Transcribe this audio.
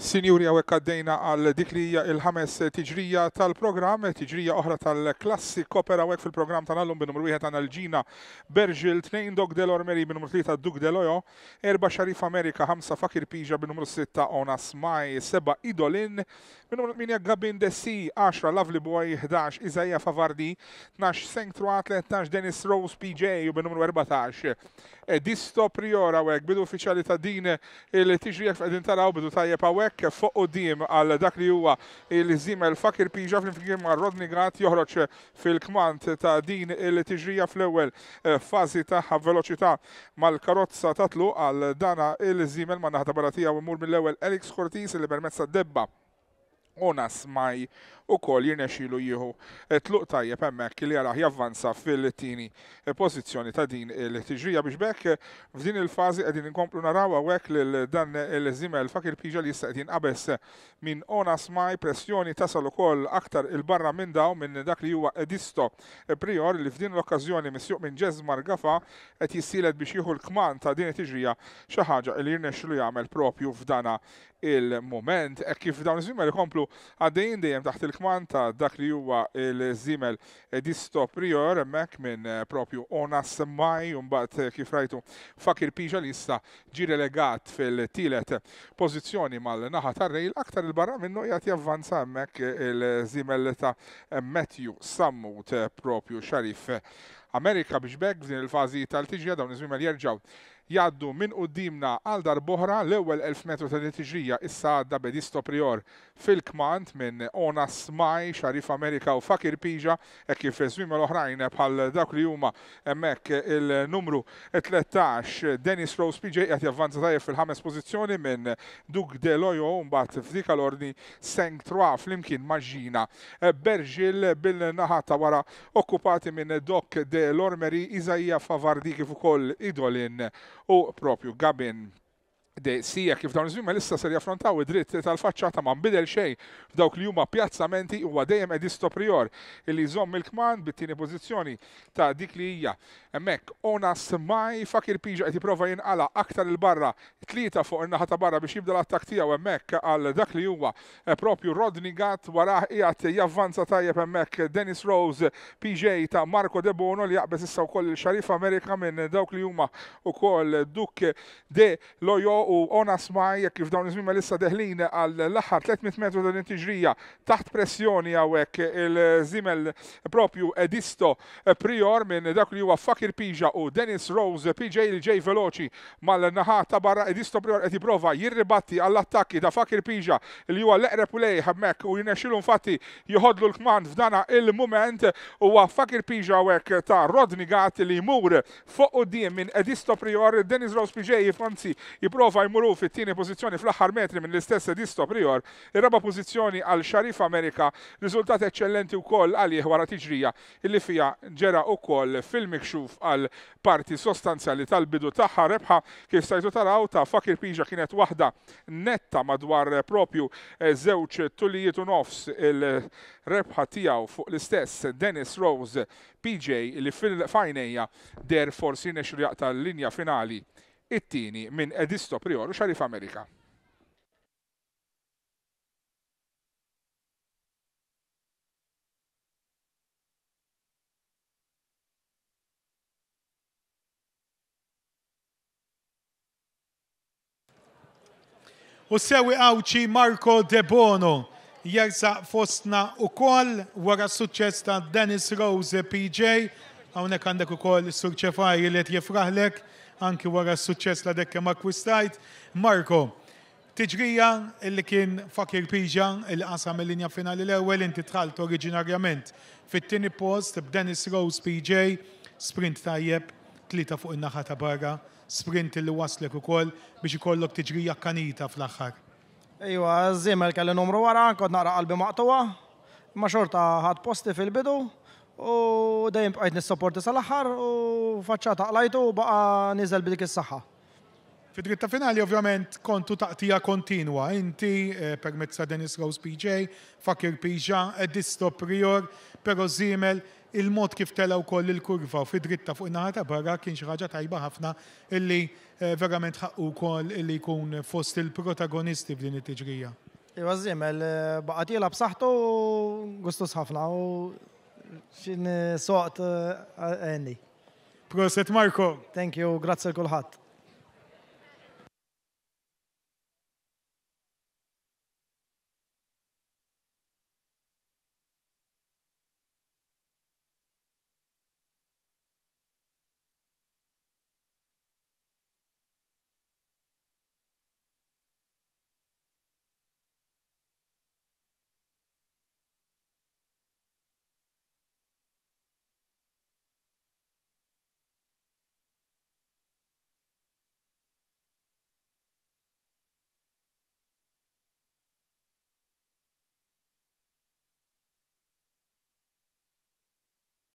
Sinjuri għawek għaddejna għal dik li hija il-ħames tiġrija tal-programm, tiġrija oħra tal-klassi kopera għawek fil-programm tal-allum bin-numru 1 għana l-ġina Berġil 2 Dog Del Ormeri bin-numru 3 Dug Del Ojo, 4 Xarif Amerika 5 Fakir Pija bin-numru 6 Onas Maj, 7 Idolin bin-numru 8 Gabin Desi, 10 Lovely Boy, 11 Izaja Favardi, 12 Senktru 13 Dennis Rose PJ u bin-numru 14 eh, Disto Priora għawek bidu uffiċali ta' din il-tiġrija f'għedin taraw bidu tajjeb għawek hekk fuq u dim għal dak li huwa il-żima il-fakir Pija fl-infgħim ma' Rodni Grant joħroġ fil-kmant ta' din il-tiġrija fl-ewwel eh, fażi ta' veloċità mal-karozza tatlu għal dana il-żimel ma' naħta baratija u mur mill-ewwel Alex Cortis li permezza debba Onas Maj u kol jirnexilu jihu. E, tluq tajjeb hemmhekk li għalaħ javvanza fil-tini e, pożizzjoni ta' din il-tiġrija biex bekk e, f'din il-fażi qegħdin inkomplu narawa għek lil dan il-żimel fakir pijġa li jissa għedin għabess minn Onas Maj pressjoni tasal ukoll aktar il-barra minn daw minn dak li huwa Edisto Prior li f'din l-okkażjoni misjuq minn Ġezmar Gafa qed jissilet biex jieħu l-kman ta' din il tiġrija xi ħaġa li jirnexxilu jagħmel propju f'dana il-moment. Kif dawn il-zimel ikomplu nkomplu għaddejn dejjem taħt il-kman ta' dak li huwa il-żimel disto prior hemmhekk minn propju Onas mai u mbagħad kif rajtu Fakir Pija li issa ġi relegat fil-tielet pożizzjoni mal-naħa tar-rejl aktar il-barra minnu jagħti avvanza hemmhekk il-żimel ta' Matthew Sammut propju Xarif Amerika biex bekk f'din il-fażi tal-tiġija dawn iż-żmien jerġgħu jaddu minn dimna għal dar boħra l-ewwel 1000 metru ta' netiġrija issa għadda Bedisto Prior fil-kmand minn Ona Smaj, Xarif Amerika u Fakir Pija e kif żmiem l-oħrajn bħal dak li huma hemmhekk il-numru 13 Dennis Rose PJ qed javvanza tajf fil-ħames pożizzjoni minn Dug De Lojo mbagħad f'dika l-ordni Seng fl flimkien maġġina Berġil bil-naħa ta' wara okkupati minn Dok De Lormeri Izaija Favardi kif ukoll idolin o próprio Gaben sija kif dawn iż-żmien lista ser jaffrontaw id-dritt tal-faċċata ma nbidel xejn f'dawk li huma pjazzamenti huwa dejjem Edisto Prior illi jżomm il-kman bit-tieni pożizzjoni ta' dik li hija. Hemmhekk Onas Maj fakir piġa qed jipprova jinqala aktar il-barra tlieta fuq in-naħa ta' barra biex jibda l-attak tiegħu hemmhekk għal dak li huwa eh, propju Rodney Gatt waraħ qiegħed javvanza tajjeb hemmhekk Dennis Rose PJ ta' Marco De Bono li jaqbeż issa wkoll il-Xarif Amerika minn dawk li huma wkoll Duk de Lojo u ona smaj jekk kif dawn iż-żmien lissa deħlin għal l-aħħar 300 metru l intiġrija taħt pressjoni hawnhekk il-żimel propju Edisto Prior minn dak li huwa Fakir Pija u Dennis Rose PJ il J veloċi mal-naħa ta' barra Edisto Prior qed jipprova jirribatti għall-attakki ta' Fakir Pija li huwa leqreb u lej u jinexxilu infatti joħodlu l-kmand f'dana il mument huwa Fakir Pija hawnhekk ta' Gat li jmur fuq u minn Edisto Prior Dennis Rose PJ jifanzi jipprova Xifa jmuru fit-tieni pożizzjoni fl-aħħar metri minn l-istess Edisto Prior, ir-raba pożizzjoni għal Xarif Amerika, riżultat eċċellenti wkoll għalih wara tiġrija illi fija ġera wkoll fil-mikxuf għal parti sostanzjali tal-bidu tagħha rebħa kif stajtu taraw ta' Fakir Pija kienet waħda netta madwar propju eh, żewġ tullijiet u nofs il-rebħa tiegħu fuq l-istess Dennis Rose PJ li fil-fajnejja der forsi nexrjaq tal-linja finali it-tieni minn Edisto Prioru Sharif Xarif Amerika. U sewi għawċi Marco De Bono jersa fostna u koll wara suċċess ta' Dennis Rose PJ għawnek għandek u koll surċefaj li jifraħlek anki wara s-suċċess la dekke ma kwistajt. Marko, tiġrija illi kien fakir pijġa illi qasam il-linja finali l-ewwel inti tħalt oriġinarjament fit-tieni post b'Dennis Rose PJ, sprint tajjeb, tlita fuq in-naħa ta' barra, sprint illi waslek ukoll biex ikollok tiġrija kanita fl-aħħar. Ejwa, zimmel kelli numru wara, kod naqra qalbi maqtuwa, ma xorta ħad posti fil-bidu, u dajem bqajt nis-supporti sal-aħħar u faċċata qlajtu u baqa niżel bidik is-saħħa. Fid-dritta finali ovvjament kontu taqtija kontinwa, inti eh, permezz sa' Dennis Rose PJ, Fakir Pija, Edisto eh, Prior, pero Zimel, il-mod kif telaw koll il-kurva u fid-dritta fuq n-ħata barra kien xi ħaġa tajba ħafna illi eh, verament ħaqqu koll illi jkun fost il-protagonisti f'din it-tiġrija. Iwa żiemel, baqat jilab saħtu gustus ħafna u xin eh, soqt għenni. Eh, eh, Proset Marko. Thank you, grazie kulħadd.